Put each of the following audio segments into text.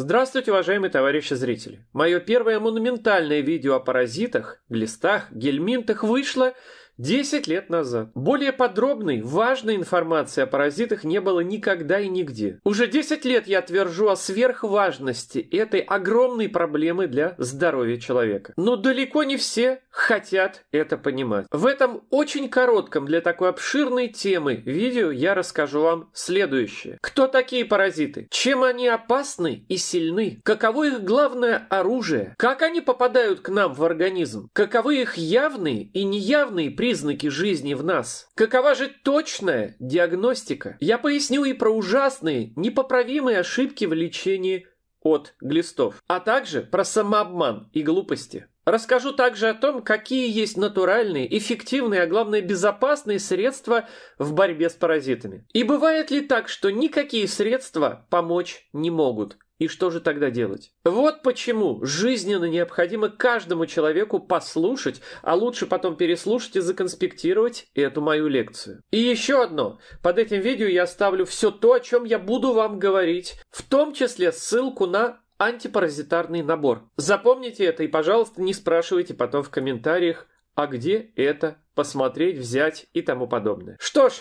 Здравствуйте, уважаемые товарищи зрители! Мое первое монументальное видео о паразитах, глистах, гельминтах вышло 10 лет назад. Более подробной, важной информации о паразитах не было никогда и нигде. Уже 10 лет я твержу о сверхважности этой огромной проблемы для здоровья человека. Но далеко не все хотят это понимать. В этом очень коротком для такой обширной темы видео я расскажу вам следующее. Кто такие паразиты? Чем они опасны и сильны? Каково их главное оружие? Как они попадают к нам в организм? Каковы их явные и неявные признаки? признаки жизни в нас. Какова же точная диагностика? Я поясню и про ужасные, непоправимые ошибки в лечении от глистов, а также про самообман и глупости. Расскажу также о том, какие есть натуральные, эффективные, а главное безопасные средства в борьбе с паразитами. И бывает ли так, что никакие средства помочь не могут? И что же тогда делать? Вот почему жизненно необходимо каждому человеку послушать, а лучше потом переслушать и законспектировать эту мою лекцию. И еще одно. Под этим видео я оставлю все то, о чем я буду вам говорить, в том числе ссылку на антипаразитарный набор. Запомните это и, пожалуйста, не спрашивайте потом в комментариях, а где это, посмотреть, взять и тому подобное. Что ж,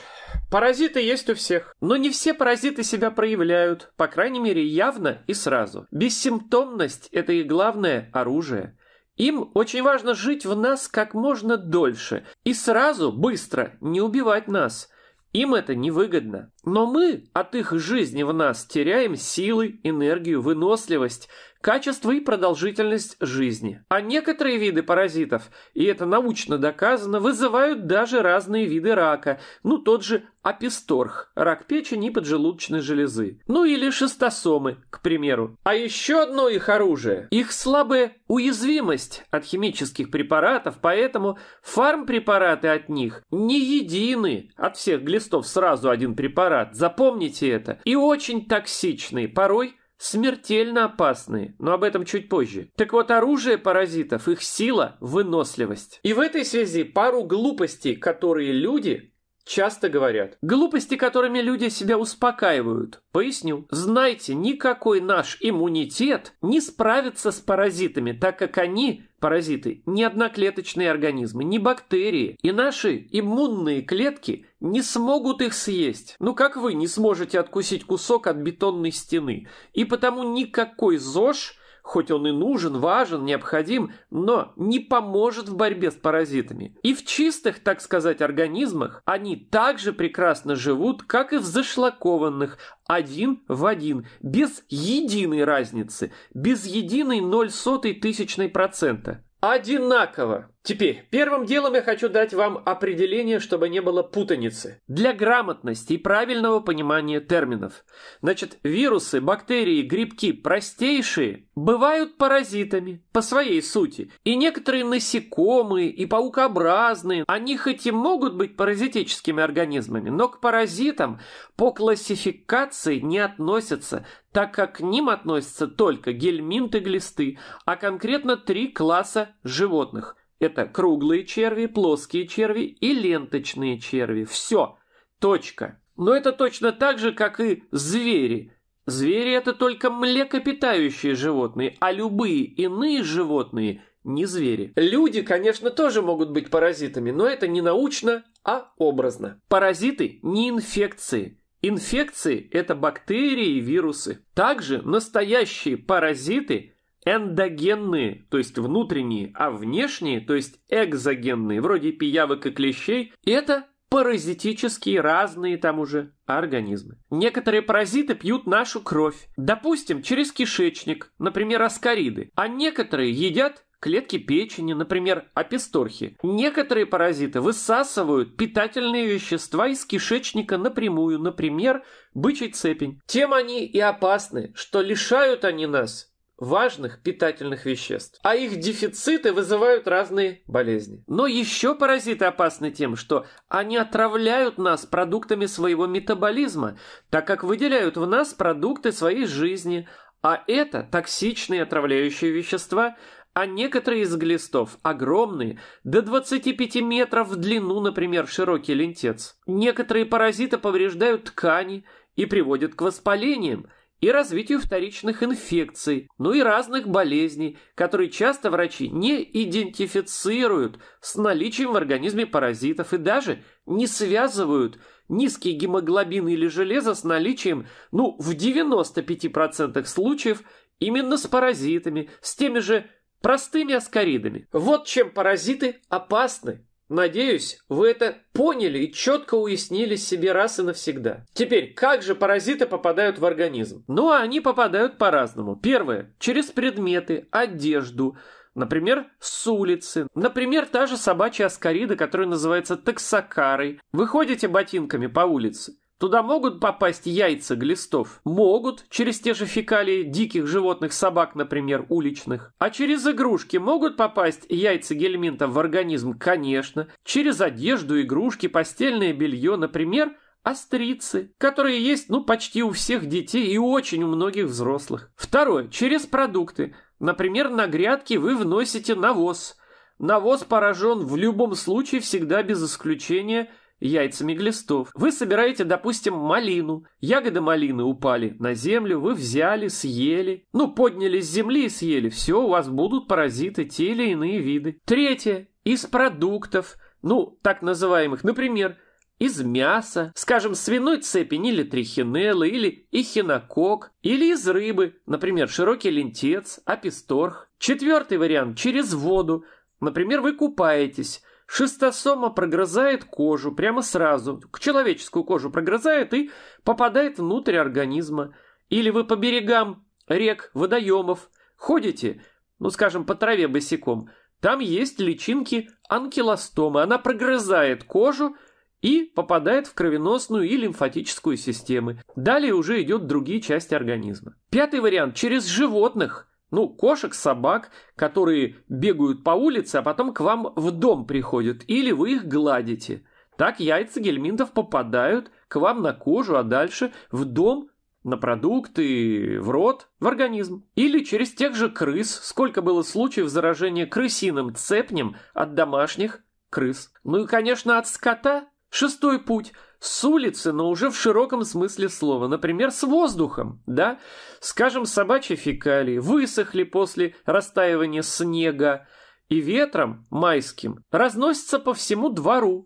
паразиты есть у всех. Но не все паразиты себя проявляют, по крайней мере явно и сразу. Бессимптомность – это их главное оружие. Им очень важно жить в нас как можно дольше и сразу, быстро, не убивать нас – им это невыгодно. Но мы от их жизни в нас теряем силы, энергию, выносливость, качество и продолжительность жизни. А некоторые виды паразитов, и это научно доказано, вызывают даже разные виды рака, ну тот же аписторх, рак печени и поджелудочной железы, ну или шестосомы, к примеру. А еще одно их оружие – их слабая уязвимость от химических препаратов, поэтому фармпрепараты от них не едины, от всех глистов сразу один препарат, запомните это, и очень токсичные, порой Смертельно опасные, но об этом чуть позже. Так вот, оружие паразитов, их сила, выносливость. И в этой связи пару глупостей, которые люди часто говорят. Глупости, которыми люди себя успокаивают. Поясню. Знайте, никакой наш иммунитет не справится с паразитами, так как они паразиты не одноклеточные организмы, не бактерии, и наши иммунные клетки не смогут их съесть. Ну как вы не сможете откусить кусок от бетонной стены? И потому никакой ЗОЖ – хоть он и нужен, важен, необходим, но не поможет в борьбе с паразитами. И в чистых, так сказать, организмах они также прекрасно живут, как и в зашлакованных, один в один, без единой разницы, без единой ноль сотой тысячной процента. Одинаково. Теперь, первым делом я хочу дать вам определение, чтобы не было путаницы. Для грамотности и правильного понимания терминов. Значит, вирусы, бактерии, грибки простейшие бывают паразитами по своей сути. И некоторые насекомые и паукообразные, они хоть и могут быть паразитическими организмами, но к паразитам по классификации не относятся, так как к ним относятся только гельминты-глисты, а конкретно три класса животных – это круглые черви, плоские черви и ленточные черви. Все. Точка. Но это точно так же, как и звери. Звери – это только млекопитающие животные, а любые иные животные – не звери. Люди, конечно, тоже могут быть паразитами, но это не научно, а образно. Паразиты – не инфекции. Инфекции – это бактерии и вирусы. Также настоящие паразиты – эндогенные, то есть внутренние, а внешние, то есть экзогенные, вроде пиявок и клещей, это паразитические разные там уже организмы. Некоторые паразиты пьют нашу кровь, допустим, через кишечник, например, аскариды, а некоторые едят клетки печени, например, аписторхи. Некоторые паразиты высасывают питательные вещества из кишечника напрямую, например, бычий цепень. Тем они и опасны, что лишают они нас важных питательных веществ. А их дефициты вызывают разные болезни. Но еще паразиты опасны тем, что они отравляют нас продуктами своего метаболизма, так как выделяют в нас продукты своей жизни, а это токсичные отравляющие вещества, а некоторые из глистов огромные, до 25 метров в длину, например, широкий лентец. Некоторые паразиты повреждают ткани и приводят к воспалениям – и развитию вторичных инфекций, ну и разных болезней, которые часто врачи не идентифицируют с наличием в организме паразитов и даже не связывают низкий гемоглобин или железо с наличием, ну, в 95% случаев именно с паразитами, с теми же простыми аскоридами. Вот чем паразиты опасны Надеюсь, вы это поняли и четко уяснили себе раз и навсегда. Теперь, как же паразиты попадают в организм? Ну, а они попадают по-разному. Первое – через предметы, одежду, Например, с улицы. Например, та же собачья аскарида, которая называется таксакарой. Вы ходите ботинками по улице. Туда могут попасть яйца глистов? Могут, через те же фекалии диких животных, собак, например, уличных. А через игрушки могут попасть яйца гельминта в организм? Конечно. Через одежду, игрушки, постельное белье, например, Острицы, которые есть, ну, почти у всех детей и очень у многих взрослых. Второе. Через продукты. Например, на грядке вы вносите навоз. Навоз поражен в любом случае всегда без исключения – яйцами глистов. Вы собираете, допустим, малину. Ягоды малины упали на землю, вы взяли, съели. Ну, подняли с земли и съели. Все, у вас будут паразиты, те или иные виды. Третье. Из продуктов, ну, так называемых, например, из мяса, скажем, свиной цепень или трихинеллы, или эхинокок, или из рыбы, например, широкий лентец, аписторх. Четвертый вариант – через воду. Например, вы купаетесь – Шистосома прогрызает кожу прямо сразу, к человеческую кожу прогрызает и попадает внутрь организма. Или вы по берегам рек, водоемов ходите, ну, скажем, по траве босиком, там есть личинки анкилостомы. Она прогрызает кожу и попадает в кровеносную и лимфатическую системы. Далее уже идет другие части организма. Пятый вариант – через животных. Ну, кошек, собак, которые бегают по улице, а потом к вам в дом приходят, или вы их гладите. Так яйца гельминтов попадают к вам на кожу, а дальше в дом, на продукты, в рот, в организм. Или через тех же крыс, сколько было случаев заражения крысиным цепнем от домашних крыс. Ну и, конечно, от скота. Шестой путь – с улицы, но уже в широком смысле слова, например, с воздухом, да? Скажем, собачьи фекалии высохли после растаивания снега и ветром майским разносятся по всему двору,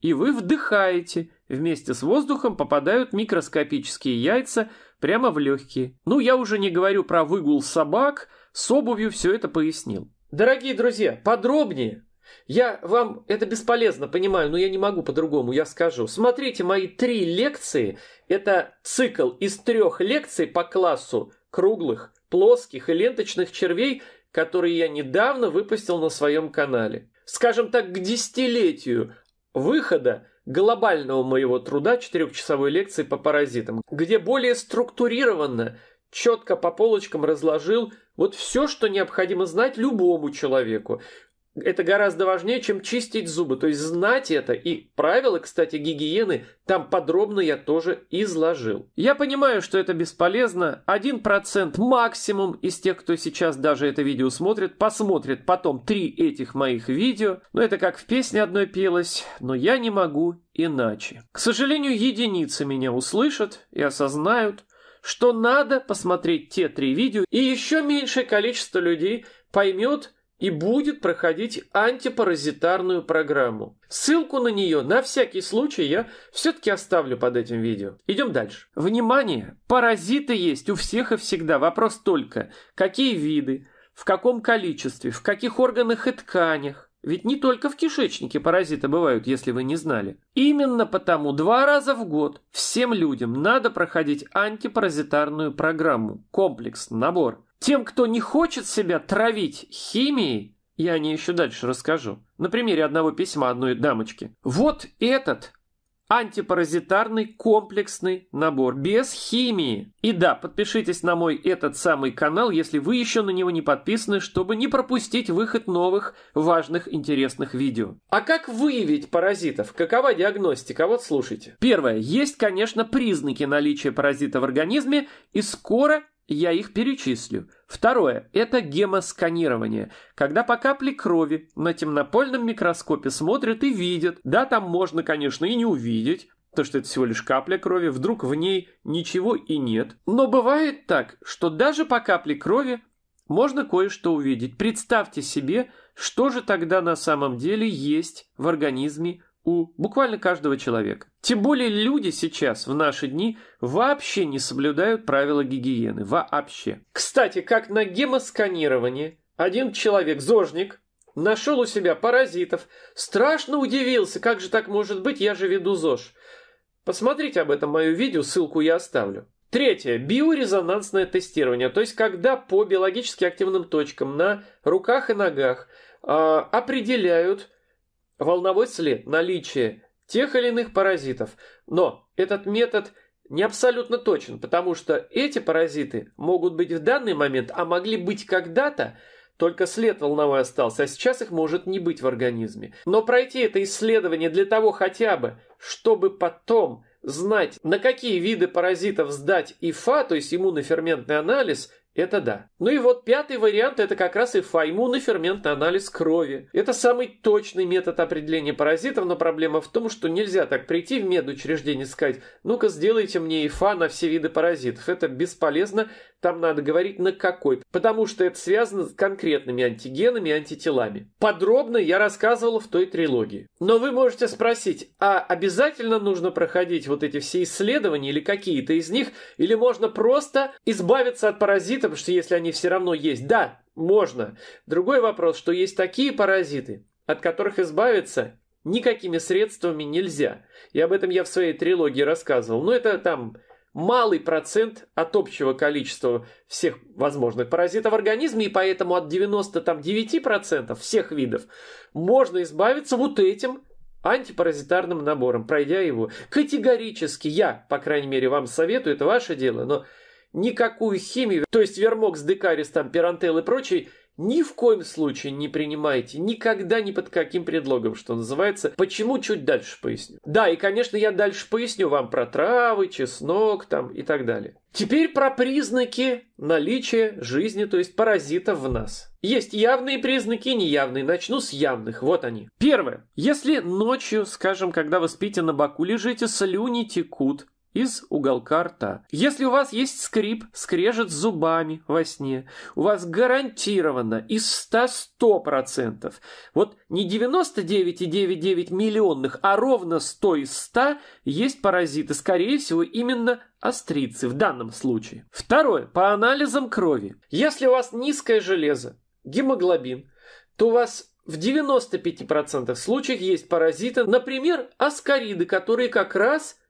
и вы вдыхаете. Вместе с воздухом попадают микроскопические яйца прямо в легкие. Ну, я уже не говорю про выгул собак, с обувью все это пояснил. Дорогие друзья, подробнее я вам это бесполезно понимаю, но я не могу по-другому, я скажу. Смотрите мои три лекции. Это цикл из трех лекций по классу круглых, плоских и ленточных червей, которые я недавно выпустил на своем канале. Скажем так, к десятилетию выхода глобального моего труда четырехчасовой лекции по паразитам, где более структурированно, четко по полочкам разложил вот все, что необходимо знать любому человеку это гораздо важнее, чем чистить зубы. То есть знать это. И правила, кстати, гигиены там подробно я тоже изложил. Я понимаю, что это бесполезно. Один процент максимум из тех, кто сейчас даже это видео смотрит, посмотрит потом три этих моих видео. Но это как в песне одной пелось. Но я не могу иначе. К сожалению, единицы меня услышат и осознают, что надо посмотреть те три видео, и еще меньшее количество людей поймет, и будет проходить антипаразитарную программу. Ссылку на нее на всякий случай я все-таки оставлю под этим видео. Идем дальше. Внимание! Паразиты есть у всех и всегда. Вопрос только, какие виды, в каком количестве, в каких органах и тканях. Ведь не только в кишечнике паразиты бывают, если вы не знали. Именно потому два раза в год всем людям надо проходить антипаразитарную программу, комплекс, набор. Тем, кто не хочет себя травить химией, я о ней еще дальше расскажу, на примере одного письма одной дамочки. Вот этот антипаразитарный комплексный набор без химии. И да, подпишитесь на мой этот самый канал, если вы еще на него не подписаны, чтобы не пропустить выход новых важных интересных видео. А как выявить паразитов? Какова диагностика? Вот слушайте. Первое. Есть, конечно, признаки наличия паразита в организме, и скоро я их перечислю. Второе – это гемосканирование, когда по капле крови на темнопольном микроскопе смотрят и видят. Да, там можно, конечно, и не увидеть, то, что это всего лишь капля крови, вдруг в ней ничего и нет. Но бывает так, что даже по капле крови можно кое-что увидеть. Представьте себе, что же тогда на самом деле есть в организме у буквально каждого человека. Тем более люди сейчас, в наши дни, вообще не соблюдают правила гигиены. Вообще. Кстати, как на гемосканировании, один человек, зожник, нашел у себя паразитов, страшно удивился, как же так может быть, я же веду ЗОЖ. Посмотрите об этом мое видео, ссылку я оставлю. Третье. Биорезонансное тестирование, то есть когда по биологически активным точкам на руках и ногах э, определяют волновать ли наличие тех или иных паразитов. Но этот метод не абсолютно точен, потому что эти паразиты могут быть в данный момент, а могли быть когда-то, только след волновой остался, а сейчас их может не быть в организме. Но пройти это исследование для того хотя бы, чтобы потом знать, на какие виды паразитов сдать ИФА, то есть иммуноферментный анализ, это да. Ну и вот пятый вариант это как раз и файмун ферментный анализ крови. Это самый точный метод определения паразитов, но проблема в том, что нельзя так прийти в медучреждение и сказать, ну-ка сделайте мне ИФА на все виды паразитов. Это бесполезно, там надо говорить на какой, потому что это связано с конкретными антигенами и антителами. Подробно я рассказывал в той трилогии. Но вы можете спросить, а обязательно нужно проходить вот эти все исследования или какие-то из них, или можно просто избавиться от паразитов паразитам, что если они все равно есть, да, можно. Другой вопрос, что есть такие паразиты, от которых избавиться никакими средствами нельзя. И об этом я в своей трилогии рассказывал. Но ну, это там малый процент от общего количества всех возможных паразитов в организме, и поэтому от 99% всех видов можно избавиться вот этим антипаразитарным набором, пройдя его. Категорически я, по крайней мере, вам советую, это ваше дело, но никакую химию, то есть вермокс, декарис, там, пирантел и прочий ни в коем случае не принимайте, никогда ни под каким предлогом, что называется. Почему, чуть дальше поясню. Да, и, конечно, я дальше поясню вам про травы, чеснок там и так далее. Теперь про признаки наличия жизни, то есть паразитов в нас. Есть явные признаки, неявные. Начну с явных. Вот они. Первое. Если ночью, скажем, когда вы спите на боку, лежите, слюни текут, из уголка рта. Если у вас есть скрип, скрежет зубами во сне, у вас гарантированно из 100-100%, вот не 99,99 миллионных, а ровно 100 из 100 есть паразиты, скорее всего, именно острицы в данном случае. Второе, по анализам крови. Если у вас низкое железо, гемоглобин, то у вас в 95% случаев есть паразиты, например, аскариды, которые как раз –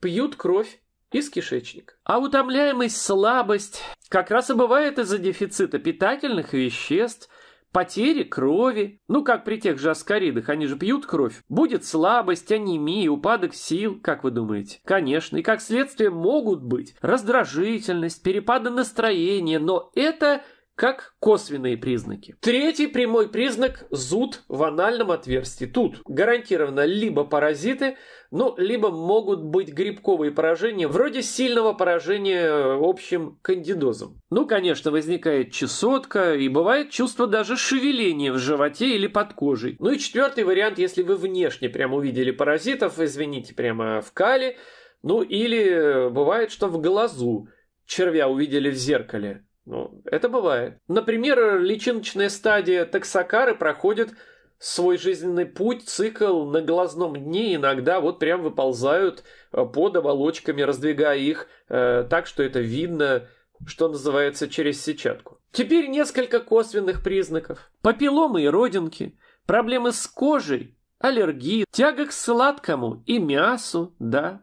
пьют кровь из кишечника. А утомляемость, слабость как раз и бывает из-за дефицита питательных веществ, потери крови. Ну, как при тех же аскоридах, они же пьют кровь. Будет слабость, анемия, упадок сил, как вы думаете? Конечно, и как следствие могут быть раздражительность, перепады настроения, но это как косвенные признаки. Третий прямой признак – зуд в анальном отверстии. Тут гарантированно либо паразиты, ну, либо могут быть грибковые поражения, вроде сильного поражения общим кандидозом. Ну, конечно, возникает чесотка и бывает чувство даже шевеления в животе или под кожей. Ну и четвертый вариант, если вы внешне прямо увидели паразитов, извините, прямо в кале, ну или бывает, что в глазу червя увидели в зеркале – ну, это бывает. Например, личиночная стадия таксокары проходит свой жизненный путь, цикл на глазном дне иногда вот прям выползают э, под оболочками, раздвигая их э, так, что это видно, что называется, через сетчатку. Теперь несколько косвенных признаков. Папилломы и родинки, проблемы с кожей, аллергии, тяга к сладкому и мясу, да,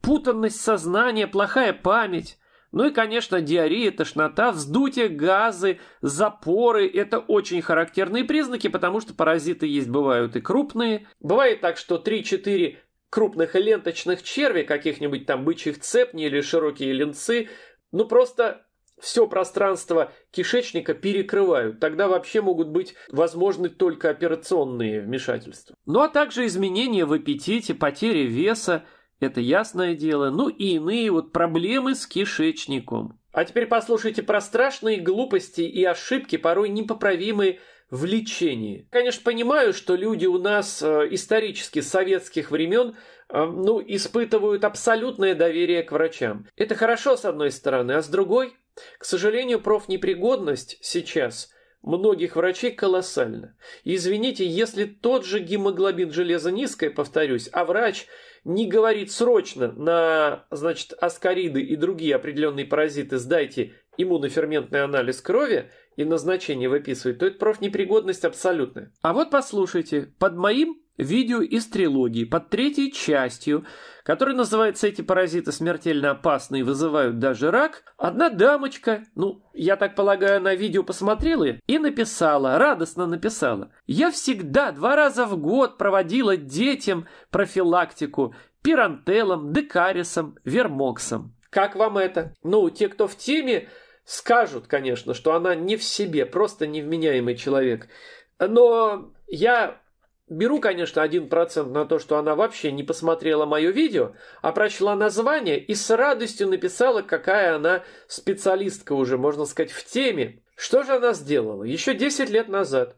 путанность сознания, плохая память, ну и, конечно, диарея, тошнота, вздутие, газы, запоры – это очень характерные признаки, потому что паразиты есть бывают и крупные. Бывает так, что 3-4 крупных ленточных черви, каких-нибудь там бычьих цепней или широкие линцы, ну просто все пространство кишечника перекрывают. Тогда вообще могут быть возможны только операционные вмешательства. Ну а также изменения в аппетите, потеря веса – это ясное дело. Ну и иные вот проблемы с кишечником. А теперь послушайте про страшные глупости и ошибки, порой непоправимые в лечении. Конечно, понимаю, что люди у нас э, исторически с советских времен э, ну, испытывают абсолютное доверие к врачам. Это хорошо с одной стороны, а с другой, к сожалению, профнепригодность сейчас многих врачей колоссальна. извините, если тот же гемоглобин железа низкое, повторюсь, а врач – не говорит срочно на, значит, аскариды и другие определенные паразиты сдайте иммуноферментный анализ крови и назначение выписывать, то это профнепригодность абсолютная. А вот послушайте, под моим видео из трилогии под третьей частью, которая называется «Эти паразиты смертельно опасны и вызывают даже рак», одна дамочка, ну, я так полагаю, на видео посмотрела и написала, радостно написала. «Я всегда два раза в год проводила детям профилактику пирантелом, декарисом, вермоксом». Как вам это? Ну, те, кто в теме, скажут, конечно, что она не в себе, просто невменяемый человек. Но я Беру, конечно, один процент на то, что она вообще не посмотрела мое видео, а прочла название и с радостью написала, какая она специалистка уже, можно сказать, в теме. Что же она сделала? Еще 10 лет назад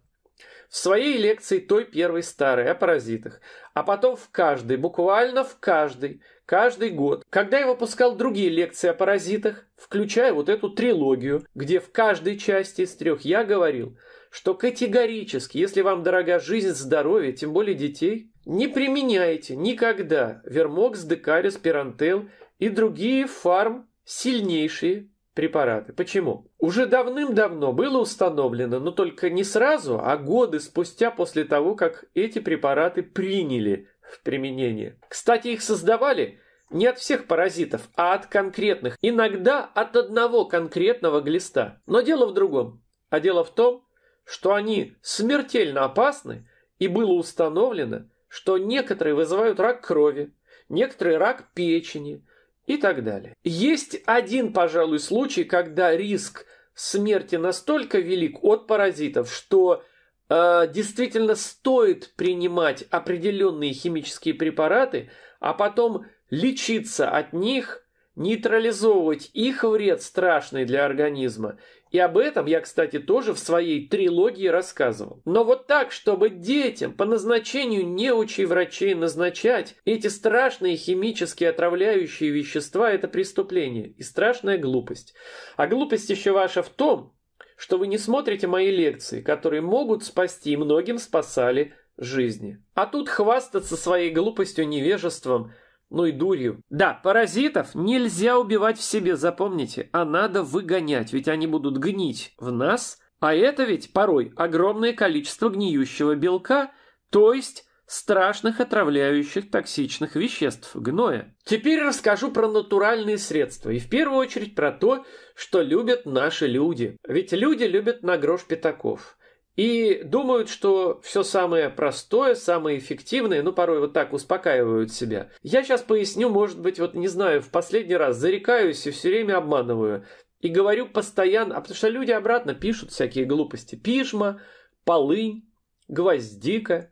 в своей лекции той первой старой о паразитах, а потом в каждой, буквально в каждой, каждый год, когда я выпускал другие лекции о паразитах, включая вот эту трилогию, где в каждой части из трех я говорил – что категорически, если вам дорога жизнь, здоровье, тем более детей, не применяйте никогда вермокс, декарис, пирантел и другие фарм сильнейшие препараты. Почему? Уже давным-давно было установлено, но только не сразу, а годы спустя после того, как эти препараты приняли в применение. Кстати, их создавали не от всех паразитов, а от конкретных, иногда от одного конкретного глиста. Но дело в другом. А дело в том, что они смертельно опасны, и было установлено, что некоторые вызывают рак крови, некоторые рак печени и так далее. Есть один, пожалуй, случай, когда риск смерти настолько велик от паразитов, что э, действительно стоит принимать определенные химические препараты, а потом лечиться от них, нейтрализовывать их вред страшный для организма и об этом я, кстати, тоже в своей трилогии рассказывал. Но вот так, чтобы детям по назначению неучей врачей назначать эти страшные химически отравляющие вещества – это преступление и страшная глупость. А глупость еще ваша в том, что вы не смотрите мои лекции, которые могут спасти и многим спасали жизни. А тут хвастаться своей глупостью, невежеством ну и дурью. Да, паразитов нельзя убивать в себе, запомните, а надо выгонять, ведь они будут гнить в нас, а это ведь порой огромное количество гниющего белка, то есть страшных отравляющих токсичных веществ гноя. Теперь расскажу про натуральные средства и в первую очередь про то, что любят наши люди. Ведь люди любят на грош пятаков и думают, что все самое простое, самое эффективное, ну порой вот так успокаивают себя. Я сейчас поясню, может быть, вот не знаю, в последний раз зарекаюсь и все время обманываю. И говорю постоянно, а потому что люди обратно пишут всякие глупости. Пижма, полынь, гвоздика.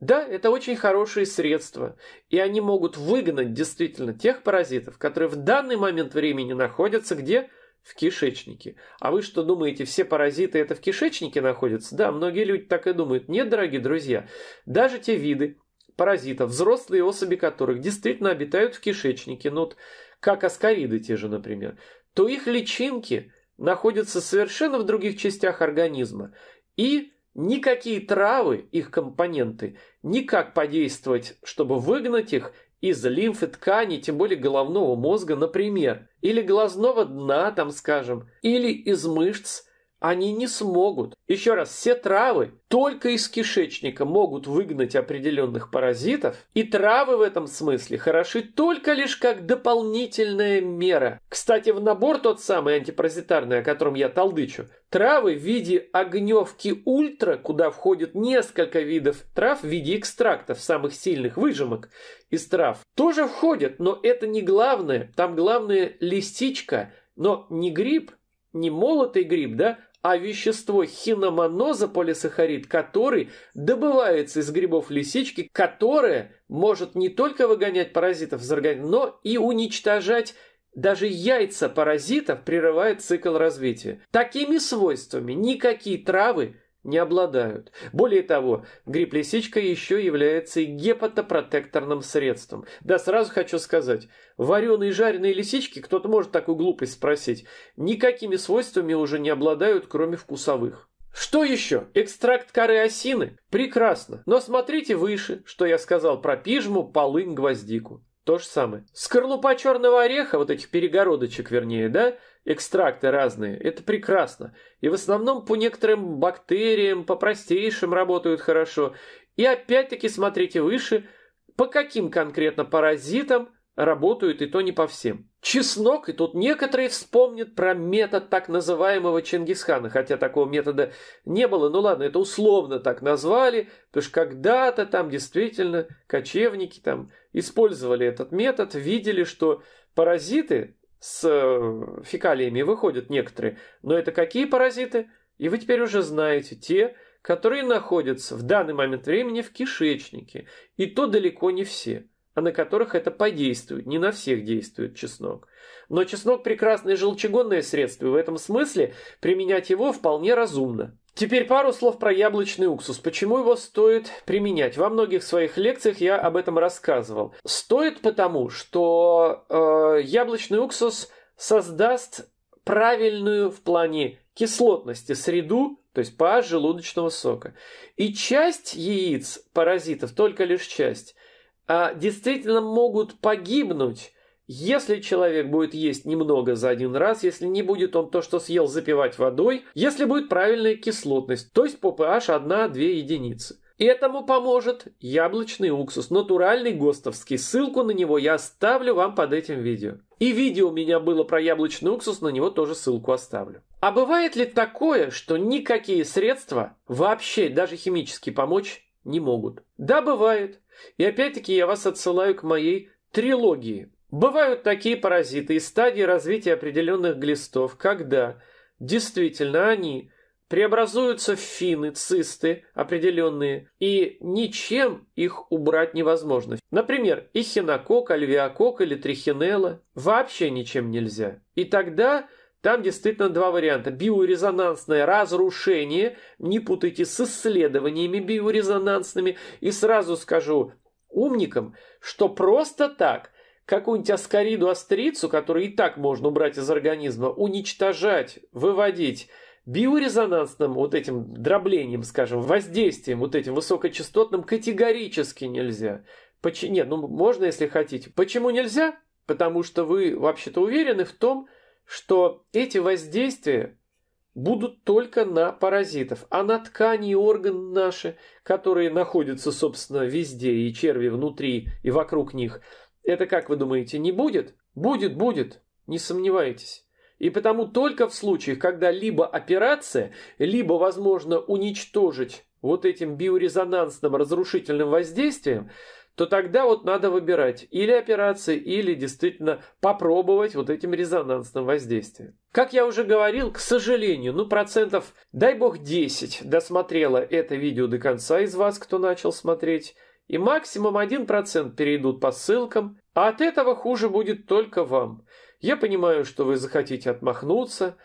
Да, это очень хорошие средства, и они могут выгнать действительно тех паразитов, которые в данный момент времени находятся где? в кишечнике. А вы что думаете, все паразиты это в кишечнике находятся? Да, многие люди так и думают. Нет, дорогие друзья, даже те виды паразитов, взрослые особи которых действительно обитают в кишечнике, ну вот как аскариды те же, например, то их личинки находятся совершенно в других частях организма. И никакие травы, их компоненты, никак подействовать, чтобы выгнать их, из лимфы тканей, тем более головного мозга, например, или глазного дна, там скажем, или из мышц – они не смогут. Еще раз, все травы только из кишечника могут выгнать определенных паразитов, и травы в этом смысле хороши только лишь как дополнительная мера. Кстати, в набор тот самый антипаразитарный, о котором я толдычу, травы в виде огневки ультра, куда входит несколько видов трав в виде экстрактов, самых сильных выжимок из трав, тоже входят, но это не главное. Там главное листичка, но не гриб, не молотый гриб, да, а вещество хиномоноза полисахарид, который добывается из грибов лисички, которое может не только выгонять паразитов из организма, но и уничтожать даже яйца паразитов, прерывает цикл развития. Такими свойствами никакие травы не обладают. Более того, грипп лисичка еще является и гепатопротекторным средством. Да, сразу хочу сказать, вареные и жареные лисички, кто-то может такую глупость спросить, никакими свойствами уже не обладают, кроме вкусовых. Что еще? Экстракт коры осины? Прекрасно. Но смотрите выше, что я сказал про пижму, полынь, гвоздику. То же самое. Скорлупа черного ореха, вот этих перегородочек вернее, да, экстракты разные. Это прекрасно. И в основном по некоторым бактериям, по простейшим работают хорошо. И опять-таки смотрите выше, по каким конкретно паразитам работают и то не по всем. Чеснок, и тут некоторые вспомнят про метод так называемого Чингисхана, хотя такого метода не было, ну ладно, это условно так назвали, потому что когда-то там действительно кочевники там использовали этот метод, видели, что паразиты с э, фекалиями выходят некоторые, но это какие паразиты? И вы теперь уже знаете те, которые находятся в данный момент времени в кишечнике, и то далеко не все, а на которых это подействует, не на всех действует чеснок. Но чеснок прекрасное желчегонное средство, и в этом смысле применять его вполне разумно. Теперь пару слов про яблочный уксус. Почему его стоит применять? Во многих своих лекциях я об этом рассказывал. Стоит потому, что э, яблочный уксус создаст правильную в плане кислотности среду, то есть pH желудочного сока. И часть яиц, паразитов, только лишь часть, а, действительно могут погибнуть если человек будет есть немного за один раз, если не будет он то, что съел, запивать водой, если будет правильная кислотность, то есть по pH 1-2 единицы. Этому поможет яблочный уксус, натуральный ГОСТовский. Ссылку на него я оставлю вам под этим видео. И видео у меня было про яблочный уксус, на него тоже ссылку оставлю. А бывает ли такое, что никакие средства вообще, даже химически, помочь не могут? Да, бывает. И опять-таки я вас отсылаю к моей трилогии. Бывают такие паразиты и стадии развития определенных глистов, когда действительно они преобразуются в фины, цисты определенные, и ничем их убрать невозможно. Например, эхинокок, альвиокок или трихинелла вообще ничем нельзя. И тогда там действительно два варианта. Биорезонансное разрушение, не путайте с исследованиями биорезонансными, и сразу скажу умникам, что просто так – какую-нибудь аскариду-астрицу, которую и так можно убрать из организма, уничтожать, выводить биорезонансным вот этим дроблением, скажем, воздействием вот этим высокочастотным категорически нельзя. Поч... Нет, ну можно, если хотите. Почему нельзя? Потому что вы вообще-то уверены в том, что эти воздействия будут только на паразитов, а на ткани и органы наши, которые находятся, собственно, везде, и черви внутри, и вокруг них, это, как вы думаете, не будет? Будет, будет, не сомневайтесь. И потому только в случаях, когда либо операция, либо возможно уничтожить вот этим биорезонансным разрушительным воздействием, то тогда вот надо выбирать или операции, или действительно попробовать вот этим резонансным воздействием. Как я уже говорил, к сожалению, ну процентов, дай бог 10 досмотрела это видео до конца из вас, кто начал смотреть, и максимум 1% перейдут по ссылкам, а от этого хуже будет только вам. Я понимаю, что вы захотите отмахнуться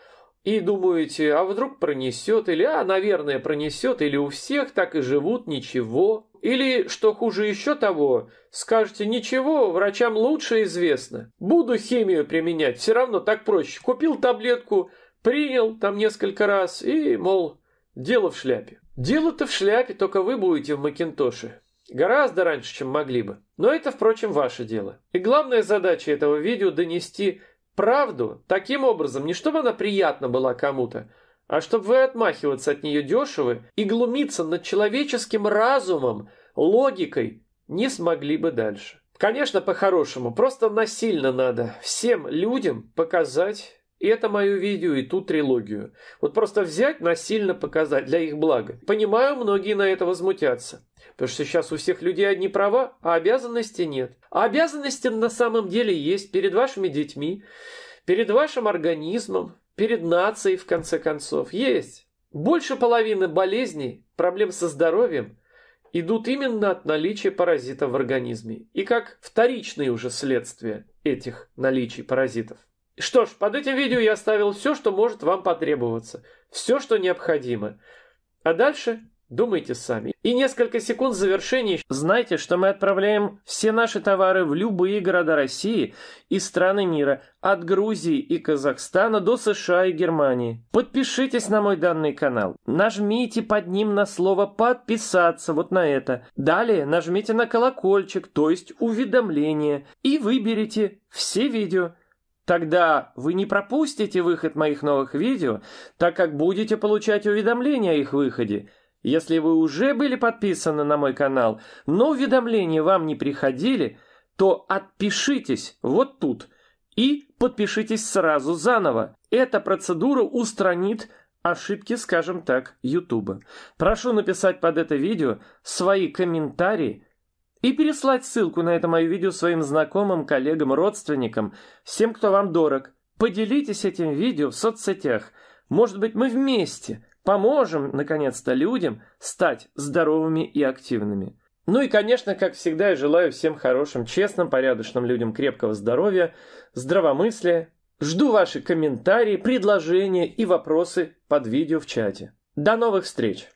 и думаете, а вдруг пронесет, или, а, наверное, пронесет, или у всех так и живут, ничего. Или, что хуже еще того, скажете, ничего, врачам лучше известно. Буду химию применять, все равно так проще. Купил таблетку, принял там несколько раз и, мол, дело в шляпе. Дело-то в шляпе, только вы будете в Макинтоше. Гораздо раньше, чем могли бы. Но это, впрочем, ваше дело. И главная задача этого видео – донести правду таким образом, не чтобы она приятна была кому-то, а чтобы вы отмахиваться от нее дешево и глумиться над человеческим разумом, логикой не смогли бы дальше. Конечно, по-хорошему, просто насильно надо всем людям показать и это мое видео, и ту трилогию. Вот просто взять, насильно показать для их блага. Понимаю, многие на это возмутятся. Потому что сейчас у всех людей одни права, а обязанностей нет. А обязанности на самом деле есть перед вашими детьми, перед вашим организмом, перед нацией, в конце концов. Есть. Больше половины болезней, проблем со здоровьем идут именно от наличия паразитов в организме. И как вторичные уже следствия этих наличий паразитов. Что ж, под этим видео я оставил все, что может вам потребоваться. Все, что необходимо. А дальше Думайте сами. И несколько секунд в завершении. Знайте, что мы отправляем все наши товары в любые города России и страны мира, от Грузии и Казахстана до США и Германии. Подпишитесь на мой данный канал. Нажмите под ним на слово «подписаться», вот на это. Далее нажмите на колокольчик, то есть уведомление, и выберите все видео. Тогда вы не пропустите выход моих новых видео, так как будете получать уведомления о их выходе. Если вы уже были подписаны на мой канал, но уведомления вам не приходили, то отпишитесь вот тут и подпишитесь сразу заново. Эта процедура устранит ошибки, скажем так, YouTube. Прошу написать под это видео свои комментарии и переслать ссылку на это мое видео своим знакомым, коллегам, родственникам, всем, кто вам дорог. Поделитесь этим видео в соцсетях. Может быть, мы вместе Поможем, наконец-то, людям стать здоровыми и активными. Ну и, конечно, как всегда, я желаю всем хорошим, честным, порядочным людям крепкого здоровья, здравомыслия. Жду ваши комментарии, предложения и вопросы под видео в чате. До новых встреч!